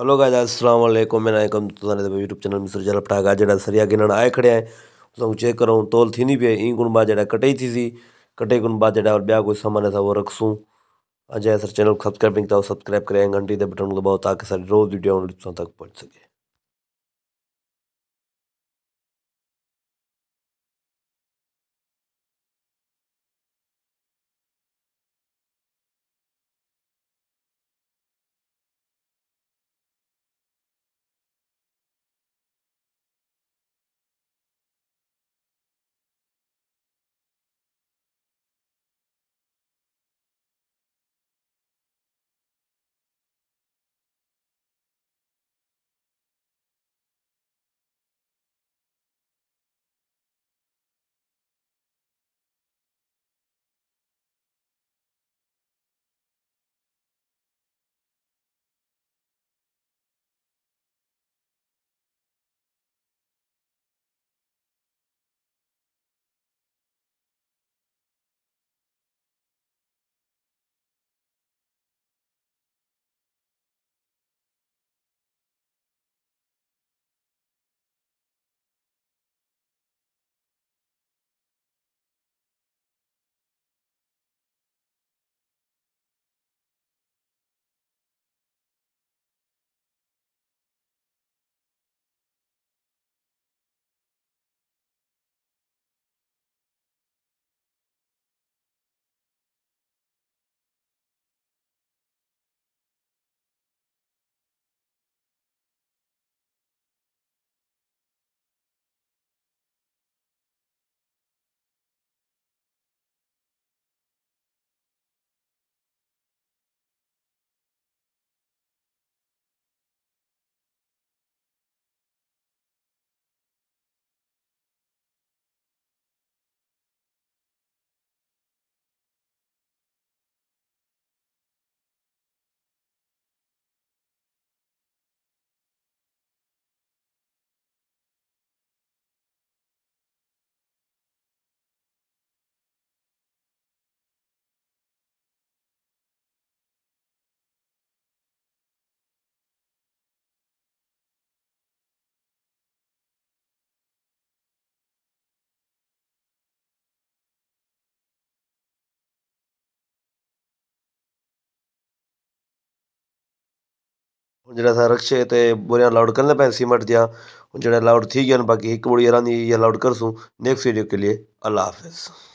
hello guys अस्सलाम वालेकुम मैं नायकम तुसाने दे YouTube चैनल मिस्र जल पटा गा जेड़ा सरिया गिनण आए खड़े हैं तो चेक करूं तोल थी नहीं पे ई गुणबा जेड़ा कटई थी सी कटे गुणबा जेड़ा और ब्या कोई सामान है वो रखसूं अजय सर चैनल को सब्सक्राइब नहीं किया सब्सक्राइब करें घंटी दे बटन को दबाओ ताकि सारी रोज वीडियो तक पहुंच सके ਹੁਣ ਜਿਹੜਾ ਸਾ ਰਕਸ਼ੇ ਤੇ ਬੁਰਿਆਂ ਅਲਾਉਡ ਕਰਨ ਪਏ सीमेंट जा ਜਿਹੜਾ ਅਲਾਉਡ थी ਗਿਆ ਬਾਕੀ ਇੱਕ ਬੁਰੀ ਯਾਰਾਂ ਦੀ ਅਲਾਉਡ ਕਰਸੂ नेक्स्ट वीडियो के लिए अल्लाह हाफिज़